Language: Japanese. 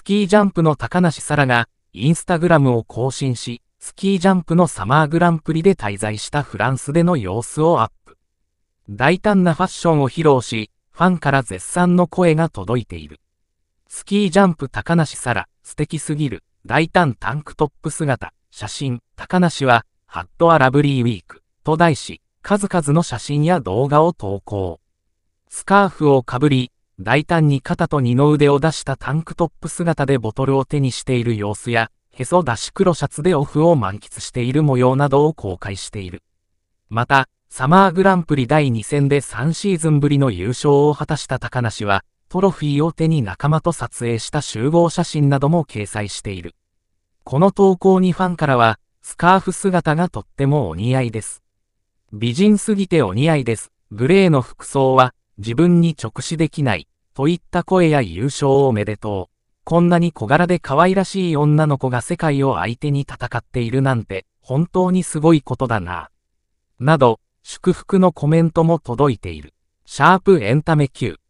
スキージャンプの高梨沙羅が、インスタグラムを更新し、スキージャンプのサマーグランプリで滞在したフランスでの様子をアップ。大胆なファッションを披露し、ファンから絶賛の声が届いている。スキージャンプ高梨沙羅、素敵すぎる、大胆タンクトップ姿、写真、高梨は、ハットアラブリーウィーク、と題し、数々の写真や動画を投稿。スカーフをかぶり、大胆に肩と二の腕を出したタンクトップ姿でボトルを手にしている様子や、へそ出し黒シャツでオフを満喫している模様などを公開している。また、サマーグランプリ第2戦で3シーズンぶりの優勝を果たした高梨は、トロフィーを手に仲間と撮影した集合写真なども掲載している。この投稿にファンからは、スカーフ姿がとってもお似合いです。美人すぎてお似合いです。グレーの服装は自分に直視できない。といった声や優勝をめでとう。こんなに小柄で可愛らしい女の子が世界を相手に戦っているなんて、本当にすごいことだな。など、祝福のコメントも届いている。シャープエンタメ Q。